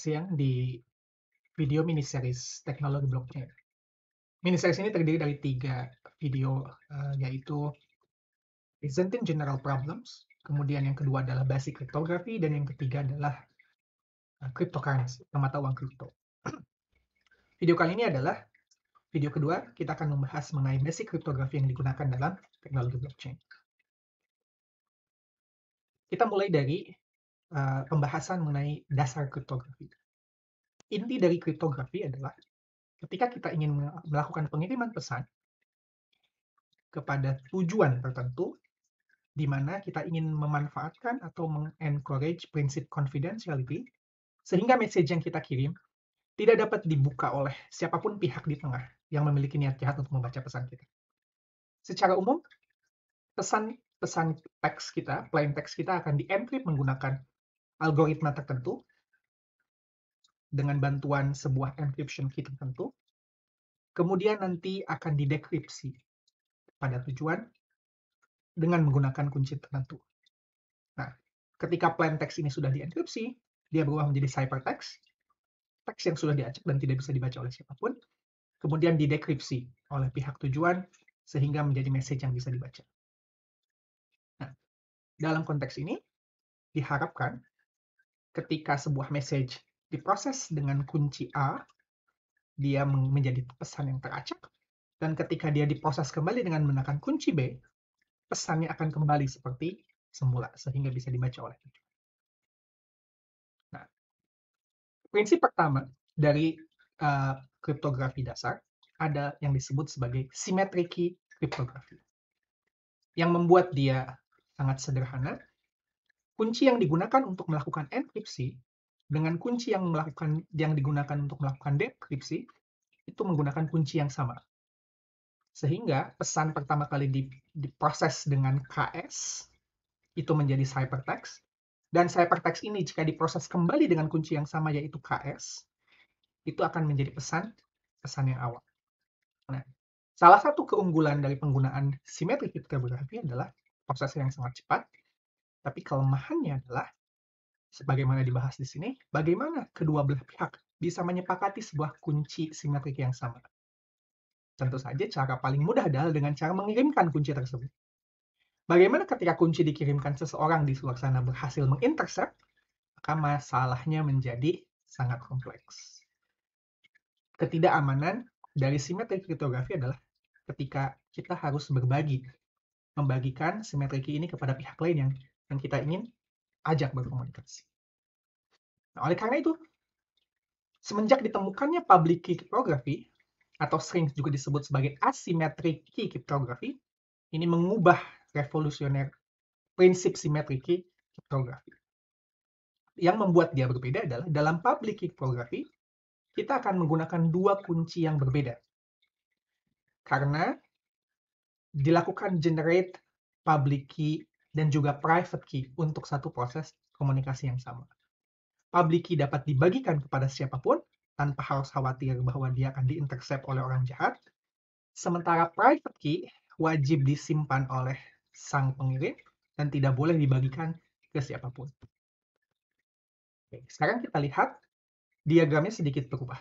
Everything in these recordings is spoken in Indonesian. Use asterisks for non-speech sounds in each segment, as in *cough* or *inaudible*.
siang di video mini series teknologi blockchain. Mini series ini terdiri dari tiga video, eh, yaitu presenting general problems, kemudian yang kedua adalah basic cryptography, dan yang ketiga adalah uh, cryptocurrency, mata uang kripto. *clears throat* video kali ini adalah video kedua, kita akan membahas mengenai basic cryptography yang digunakan dalam teknologi blockchain. Kita mulai dari Eh, pembahasan mengenai dasar kriptografi. Inti dari kriptografi adalah ketika kita ingin melakukan pengiriman pesan kepada tujuan tertentu, di mana kita ingin memanfaatkan atau mengencourage prinsip confidentiality, sehingga message yang kita kirim tidak dapat dibuka oleh siapapun pihak di tengah yang memiliki niat jahat untuk membaca pesan kita. Secara umum, pesan pesan teks kita, plain text kita akan dienkrip menggunakan algoritma tertentu dengan bantuan sebuah encryption key tertentu, kemudian nanti akan didekripsi pada tujuan dengan menggunakan kunci tertentu. Nah, ketika plain text ini sudah dienkripsi, dia berubah menjadi ciphertext, teks yang sudah diacak dan tidak bisa dibaca oleh siapapun, kemudian didekripsi oleh pihak tujuan sehingga menjadi message yang bisa dibaca. Nah, dalam konteks ini, diharapkan ketika sebuah message diproses dengan kunci A, dia menjadi pesan yang teracak, dan ketika dia diproses kembali dengan menekan kunci B, pesannya akan kembali seperti semula, sehingga bisa dibaca oleh tujuan. Nah, prinsip pertama dari uh, kriptografi dasar ada yang disebut sebagai simetriki kriptografi, yang membuat dia sangat sederhana kunci yang digunakan untuk melakukan enkripsi dengan kunci yang melakukan yang digunakan untuk melakukan dekripsi itu menggunakan kunci yang sama. Sehingga pesan pertama kali diproses dengan KS itu menjadi ciphertext dan ciphertext ini jika diproses kembali dengan kunci yang sama yaitu KS itu akan menjadi pesan pesan yang awal. Nah, salah satu keunggulan dari penggunaan simetri kriptografi adalah proses yang sangat cepat tapi kelemahannya adalah sebagaimana dibahas di sini, bagaimana kedua belah pihak bisa menyepakati sebuah kunci simetrik yang sama. Tentu saja cara paling mudah adalah dengan cara mengirimkan kunci tersebut. Bagaimana ketika kunci dikirimkan seseorang di luar sana berhasil mengintercept, maka masalahnya menjadi sangat kompleks. Ketidakamanan dari simetri kriptografi adalah ketika kita harus berbagi, membagikan simetri ini kepada pihak lain yang yang kita ingin ajak berkomunikasi. Nah, oleh karena itu, semenjak ditemukannya public key cryptography, atau sering juga disebut sebagai asymmetric key cryptography, ini mengubah revolusioner prinsip symmetric key cryptography. Yang membuat dia berbeda adalah dalam public key cryptography, kita akan menggunakan dua kunci yang berbeda. Karena dilakukan generate public key dan juga private key untuk satu proses komunikasi yang sama. Public key dapat dibagikan kepada siapapun tanpa harus khawatir bahwa dia akan diintercept oleh orang jahat. Sementara private key wajib disimpan oleh sang pengirim dan tidak boleh dibagikan ke siapapun. Oke, sekarang kita lihat diagramnya sedikit berubah.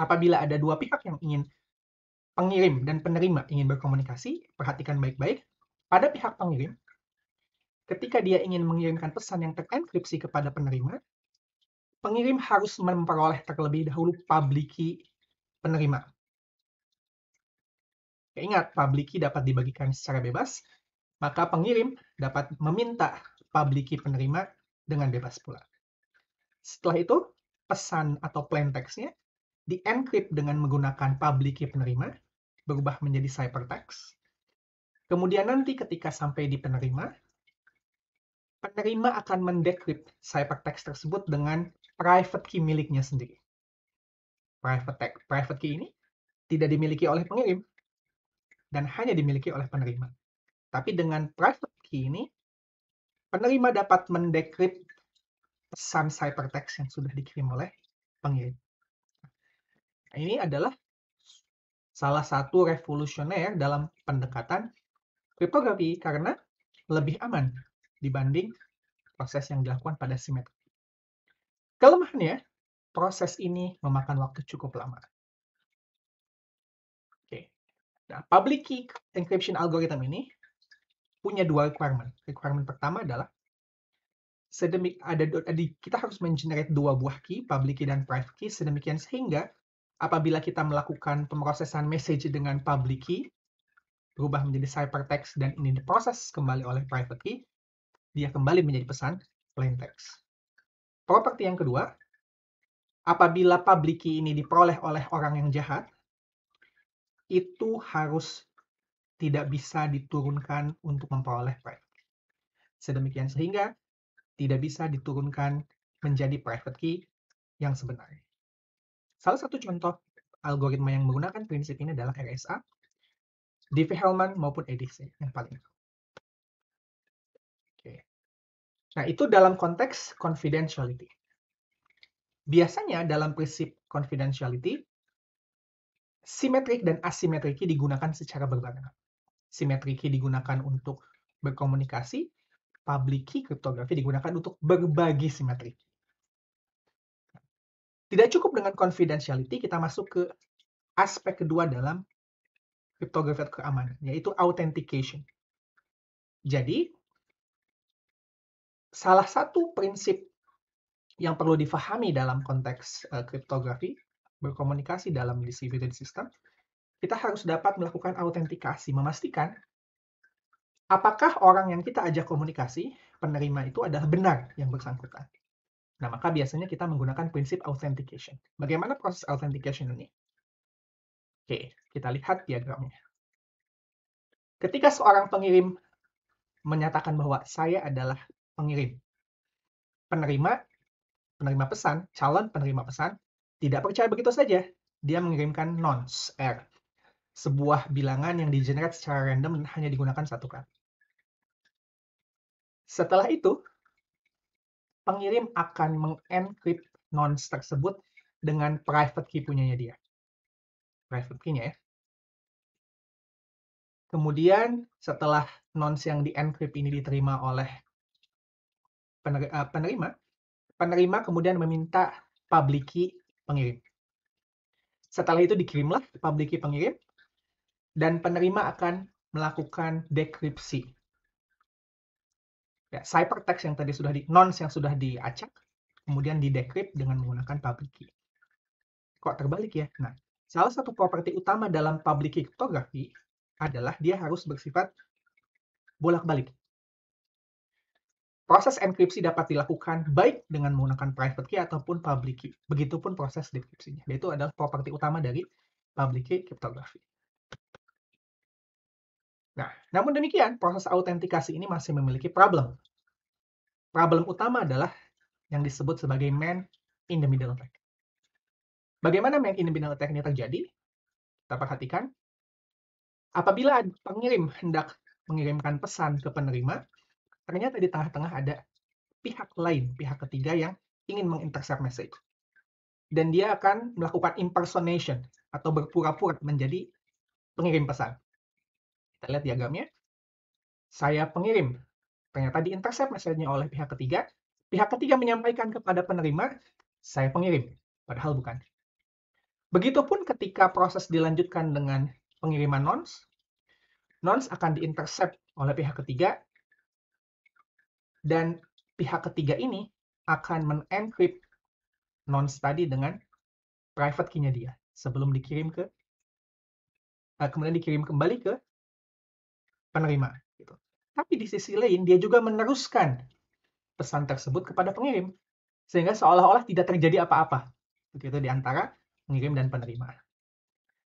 Apabila ada dua pihak yang ingin pengirim dan penerima ingin berkomunikasi, perhatikan baik-baik. Pada pihak pengirim, Ketika dia ingin mengirimkan pesan yang terenkripsi kepada penerima, pengirim harus memperoleh terlebih dahulu public key penerima. Ya, ingat, public key dapat dibagikan secara bebas, maka pengirim dapat meminta public key penerima dengan bebas pula. Setelah itu, pesan atau plain text-nya dengan menggunakan public key penerima, berubah menjadi ciphertext. Kemudian nanti ketika sampai di penerima, penerima akan mendekrit ciphertext tersebut dengan private key miliknya sendiri. Private, tag, private key ini tidak dimiliki oleh pengirim dan hanya dimiliki oleh penerima. Tapi dengan private key ini, penerima dapat mendekrit pesan ciphertext yang sudah dikirim oleh pengirim. ini adalah salah satu revolusioner dalam pendekatan kriptografi karena lebih aman dibanding proses yang dilakukan pada simetri. Kelemahannya, proses ini memakan waktu cukup lama. Oke. Nah, public key encryption algorithm ini punya dua requirement. Requirement pertama adalah sedemik kita harus mengenerate dua buah key, public key dan private key sedemikian sehingga apabila kita melakukan pemrosesan message dengan public key berubah menjadi ciphertext dan ini diproses kembali oleh private key, dia kembali menjadi pesan plain text. Properti yang kedua, apabila public key ini diperoleh oleh orang yang jahat, itu harus tidak bisa diturunkan untuk memperoleh private Sedemikian sehingga tidak bisa diturunkan menjadi private key yang sebenarnya. Salah satu contoh algoritma yang menggunakan prinsip ini adalah RSA, Diffie-Hellman maupun Edison yang paling Nah, itu dalam konteks confidentiality. Biasanya dalam prinsip confidentiality, simetrik dan asimetriki digunakan secara berbarengan. Simetriki digunakan untuk berkomunikasi, public key kriptografi digunakan untuk berbagi simetriki. Tidak cukup dengan confidentiality, kita masuk ke aspek kedua dalam kriptografi keamanan, yaitu authentication. Jadi, salah satu prinsip yang perlu difahami dalam konteks uh, kriptografi berkomunikasi dalam distributed system, kita harus dapat melakukan autentikasi, memastikan apakah orang yang kita ajak komunikasi, penerima itu adalah benar yang bersangkutan. Nah, maka biasanya kita menggunakan prinsip authentication. Bagaimana proses authentication ini? Oke, kita lihat diagramnya. Ketika seorang pengirim menyatakan bahwa saya adalah pengirim. Penerima, penerima pesan, calon penerima pesan, tidak percaya begitu saja. Dia mengirimkan nonce, R, sebuah bilangan yang digenerate secara random dan hanya digunakan satu kali. Setelah itu, pengirim akan mengencrypt nonce tersebut dengan private key punyanya dia. Private key-nya ya. Kemudian setelah nonce yang di-encrypt ini diterima oleh Eh, penerima, penerima kemudian meminta public pengirim. Setelah itu dikirimlah public key pengirim, dan penerima akan melakukan dekripsi. Ya, ciphertext yang tadi sudah di nonce yang sudah diacak, kemudian didekrip dengan menggunakan public key. Kok terbalik ya? Nah, salah satu properti utama dalam public key cryptography adalah dia harus bersifat bolak-balik. Proses enkripsi dapat dilakukan baik dengan menggunakan private key ataupun public key. Begitupun proses dekripsinya. Yaitu adalah properti utama dari public key cryptography. Nah, namun demikian, proses autentikasi ini masih memiliki problem. Problem utama adalah yang disebut sebagai man in the middle attack. Bagaimana man in the middle attack ini terjadi? Kita perhatikan. Apabila pengirim hendak mengirimkan pesan ke penerima, ternyata di tengah-tengah ada pihak lain, pihak ketiga yang ingin mengintercept message. Dan dia akan melakukan impersonation atau berpura-pura menjadi pengirim pesan. Kita lihat diagramnya. Saya pengirim. Ternyata diintercept message-nya oleh pihak ketiga. Pihak ketiga menyampaikan kepada penerima, saya pengirim. Padahal bukan. Begitupun ketika proses dilanjutkan dengan pengiriman nonce, nonce akan diintercept oleh pihak ketiga dan pihak ketiga ini akan men non study dengan private key-nya dia sebelum dikirim ke eh, kemudian dikirim kembali ke penerima gitu. Tapi di sisi lain dia juga meneruskan pesan tersebut kepada pengirim sehingga seolah-olah tidak terjadi apa-apa begitu di antara pengirim dan penerima.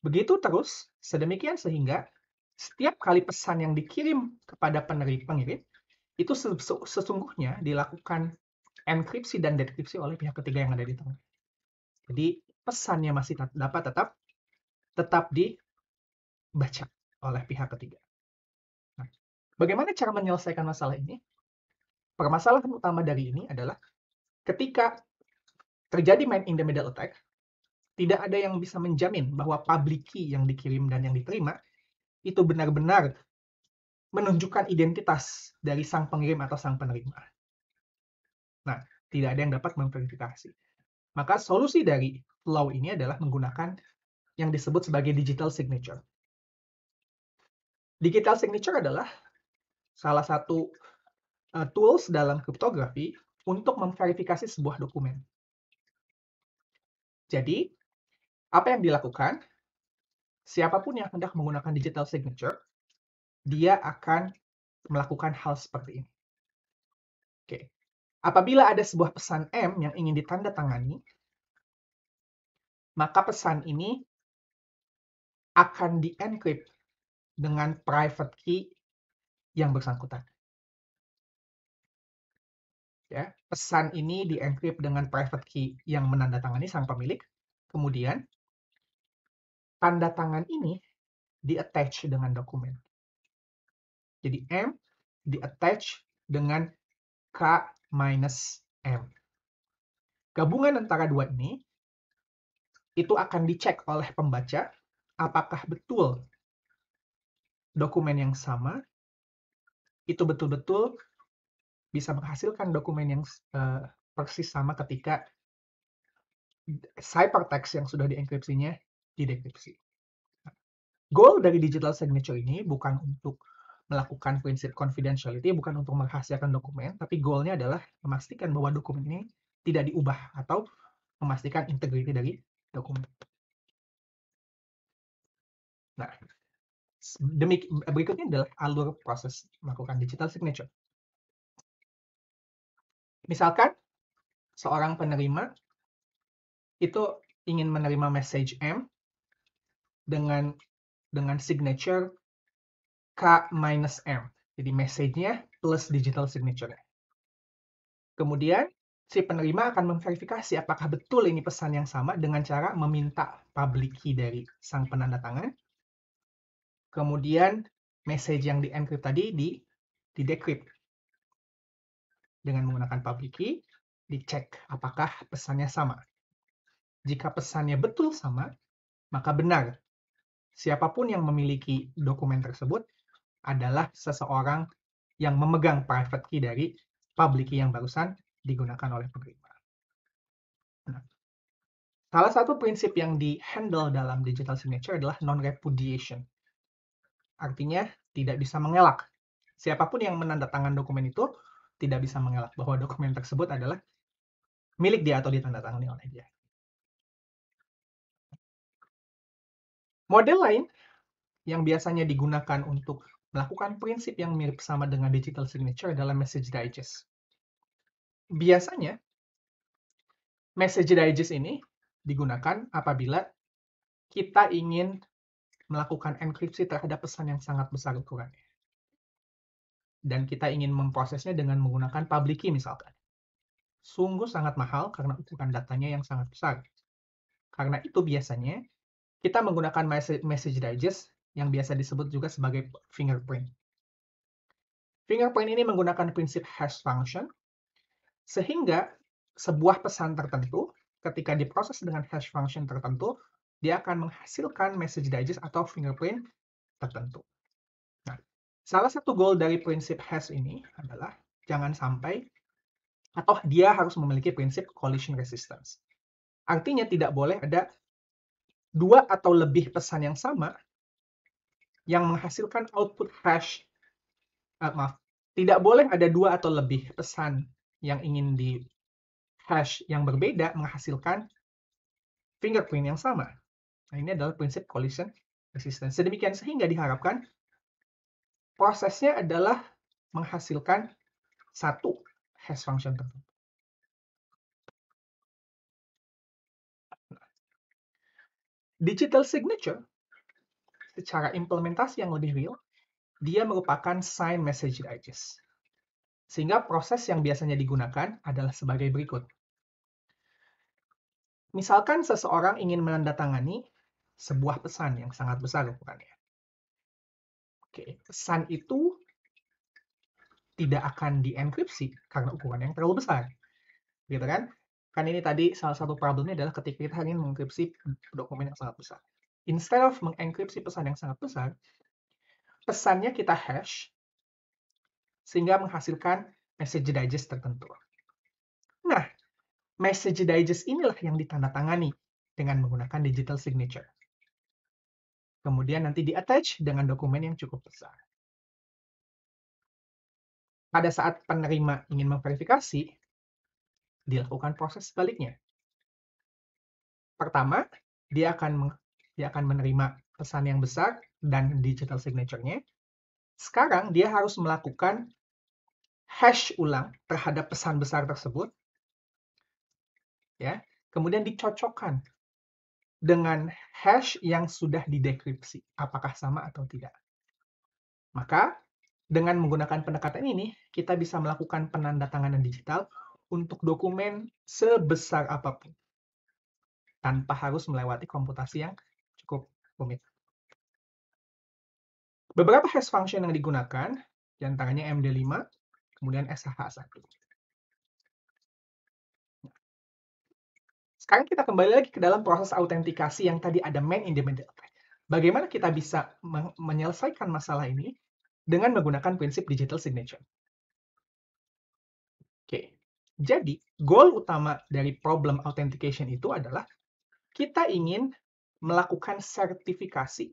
Begitu terus sedemikian sehingga setiap kali pesan yang dikirim kepada penerima pengirim itu sesungguhnya dilakukan enkripsi dan dekripsi oleh pihak ketiga yang ada di tengah. Jadi pesannya masih dapat tetap tetap dibaca oleh pihak ketiga. Nah, bagaimana cara menyelesaikan masalah ini? Permasalahan utama dari ini adalah ketika terjadi main in the middle attack, tidak ada yang bisa menjamin bahwa public key yang dikirim dan yang diterima itu benar-benar menunjukkan identitas dari sang pengirim atau sang penerima. Nah, tidak ada yang dapat memverifikasi. Maka solusi dari law ini adalah menggunakan yang disebut sebagai digital signature. Digital signature adalah salah satu eh, tools dalam kriptografi untuk memverifikasi sebuah dokumen. Jadi, apa yang dilakukan? Siapapun yang hendak menggunakan digital signature dia akan melakukan hal seperti ini. Oke. Apabila ada sebuah pesan M yang ingin ditandatangani, maka pesan ini akan dienkrip dengan private key yang bersangkutan. Ya, pesan ini dienkrip dengan private key yang menandatangani sang pemilik. Kemudian tanda tangan ini di attach dengan dokumen. Jadi M di attach dengan K minus M. Gabungan antara dua ini itu akan dicek oleh pembaca apakah betul dokumen yang sama itu betul-betul bisa menghasilkan dokumen yang eh, persis sama ketika cybertext yang sudah dienkripsinya didekripsi. Goal dari digital signature ini bukan untuk melakukan prinsip confidentiality ya, bukan untuk menghasilkan dokumen, tapi goalnya adalah memastikan bahwa dokumen ini tidak diubah atau memastikan integriti dari dokumen. Nah, berikutnya adalah alur proses melakukan digital signature. Misalkan seorang penerima itu ingin menerima message M dengan dengan signature K minus M. Jadi message-nya plus digital signature-nya. Kemudian, si penerima akan memverifikasi apakah betul ini pesan yang sama dengan cara meminta public key dari sang penanda tangan. Kemudian, message yang di-encrypt tadi di, di decrypt dengan menggunakan public key, dicek apakah pesannya sama. Jika pesannya betul sama, maka benar. Siapapun yang memiliki dokumen tersebut adalah seseorang yang memegang private key dari public key yang barusan digunakan oleh penerima. Nah, salah satu prinsip yang di-handle dalam digital signature adalah non-repudiation. Artinya, tidak bisa mengelak. Siapapun yang menandatangan dokumen itu tidak bisa mengelak bahwa dokumen tersebut adalah milik dia atau ditandatangani oleh dia. Model lain yang biasanya digunakan untuk melakukan prinsip yang mirip sama dengan digital signature dalam message digest. Biasanya, message digest ini digunakan apabila kita ingin melakukan enkripsi terhadap pesan yang sangat besar ukurannya. Dan kita ingin memprosesnya dengan menggunakan public key misalkan. Sungguh sangat mahal karena ukuran datanya yang sangat besar. Karena itu biasanya kita menggunakan message digest yang biasa disebut juga sebagai fingerprint. Fingerprint ini menggunakan prinsip hash function, sehingga sebuah pesan tertentu ketika diproses dengan hash function tertentu, dia akan menghasilkan message digest atau fingerprint tertentu. Nah, salah satu goal dari prinsip hash ini adalah jangan sampai atau dia harus memiliki prinsip collision resistance. Artinya tidak boleh ada dua atau lebih pesan yang sama yang menghasilkan output hash. Uh, maaf, tidak boleh ada dua atau lebih pesan yang ingin di hash yang berbeda menghasilkan fingerprint yang sama. Nah, ini adalah prinsip collision resistance. Sedemikian sehingga diharapkan prosesnya adalah menghasilkan satu hash function tertentu. Digital signature secara implementasi yang lebih real, dia merupakan sign message digest. Sehingga proses yang biasanya digunakan adalah sebagai berikut. Misalkan seseorang ingin menandatangani sebuah pesan yang sangat besar ukurannya. Oke, pesan itu tidak akan dienkripsi karena ukuran yang terlalu besar. Gitu kan? Kan ini tadi salah satu problemnya adalah ketika kita ingin mengenkripsi dokumen yang sangat besar instead of mengenkripsi pesan yang sangat besar, pesannya kita hash sehingga menghasilkan message digest tertentu. Nah, message digest inilah yang ditandatangani dengan menggunakan digital signature. Kemudian nanti di-attach dengan dokumen yang cukup besar. Pada saat penerima ingin memverifikasi, dilakukan proses sebaliknya. Pertama, dia akan dia akan menerima pesan yang besar dan digital signature-nya. Sekarang dia harus melakukan hash ulang terhadap pesan besar tersebut. Ya, kemudian dicocokkan dengan hash yang sudah didekripsi, apakah sama atau tidak. Maka dengan menggunakan pendekatan ini, kita bisa melakukan penandatanganan digital untuk dokumen sebesar apapun tanpa harus melewati komputasi yang cukup rumit. Beberapa hash function yang digunakan, diantaranya MD5, kemudian shh 1 Sekarang kita kembali lagi ke dalam proses autentikasi yang tadi ada main in the middle. Bagaimana kita bisa menyelesaikan masalah ini dengan menggunakan prinsip digital signature. Oke, jadi goal utama dari problem authentication itu adalah kita ingin melakukan sertifikasi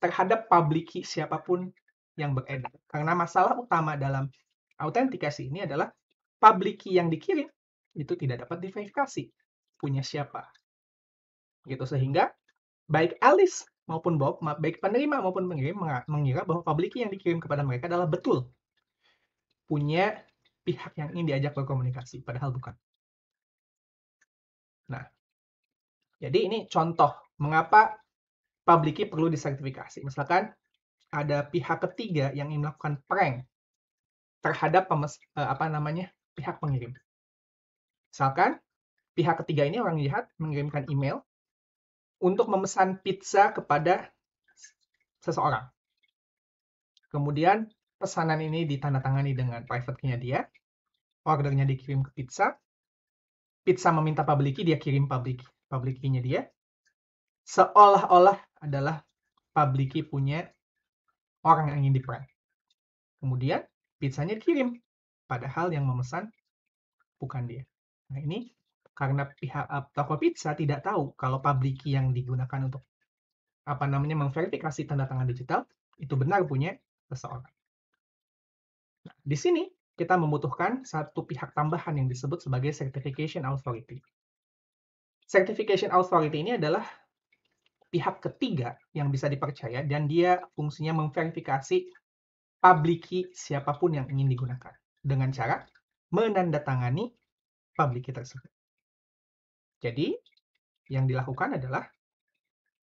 terhadap publiki siapapun yang beredar. Karena masalah utama dalam autentikasi ini adalah publiki yang dikirim itu tidak dapat diverifikasi punya siapa. Gitu sehingga baik Alice maupun Bob, baik penerima maupun pengirim mengira bahwa publiki yang dikirim kepada mereka adalah betul punya pihak yang ingin diajak berkomunikasi, padahal bukan. Nah, jadi ini contoh mengapa key perlu disertifikasi. Misalkan ada pihak ketiga yang melakukan prank terhadap pemes, eh, apa namanya pihak pengirim. Misalkan pihak ketiga ini orang jahat mengirimkan email untuk memesan pizza kepada seseorang. Kemudian pesanan ini ditandatangani dengan private key-nya dia, ordernya dikirim ke pizza, pizza meminta public key, dia kirim public public key-nya dia, seolah-olah adalah Publiki punya orang yang ingin diperang. Kemudian pizzanya dikirim, padahal yang memesan bukan dia. Nah ini karena pihak toko pizza tidak tahu kalau Publiki yang digunakan untuk apa namanya memverifikasi tanda tangan digital itu benar punya seseorang. Nah, di sini kita membutuhkan satu pihak tambahan yang disebut sebagai certification authority. Certification authority ini adalah pihak ketiga yang bisa dipercaya dan dia fungsinya memverifikasi public key siapapun yang ingin digunakan dengan cara menandatangani public key tersebut. Jadi, yang dilakukan adalah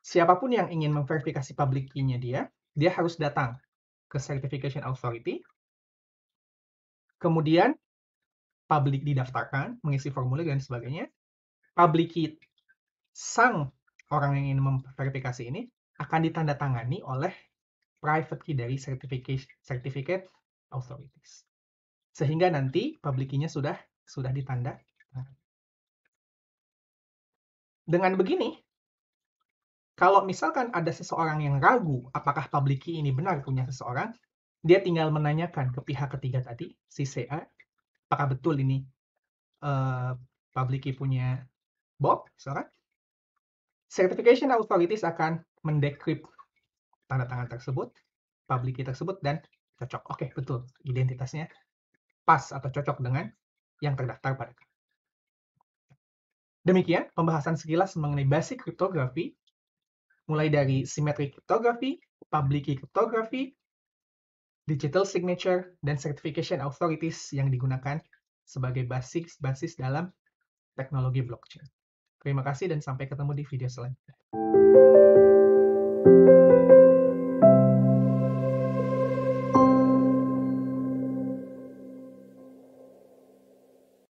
siapapun yang ingin memverifikasi public key-nya dia, dia harus datang ke Certification Authority, kemudian public didaftarkan, mengisi formulir dan sebagainya, public key sang orang yang ingin memverifikasi ini akan ditandatangani oleh private key dari certificate, certificate authorities. Sehingga nanti public key-nya sudah sudah ditanda. Dengan begini, kalau misalkan ada seseorang yang ragu apakah public key ini benar punya seseorang, dia tinggal menanyakan ke pihak ketiga tadi, si CA, apakah betul ini uh, public key punya Bob, seorang certification authorities akan mendekrip tanda tangan tersebut, public key tersebut, dan cocok. Oke, okay, betul. Identitasnya pas atau cocok dengan yang terdaftar pada kami. Demikian pembahasan sekilas mengenai basic cryptography, mulai dari symmetric cryptography, public key cryptography, digital signature, dan certification authorities yang digunakan sebagai basis basis dalam teknologi blockchain. Terima kasih dan sampai ketemu di video selanjutnya.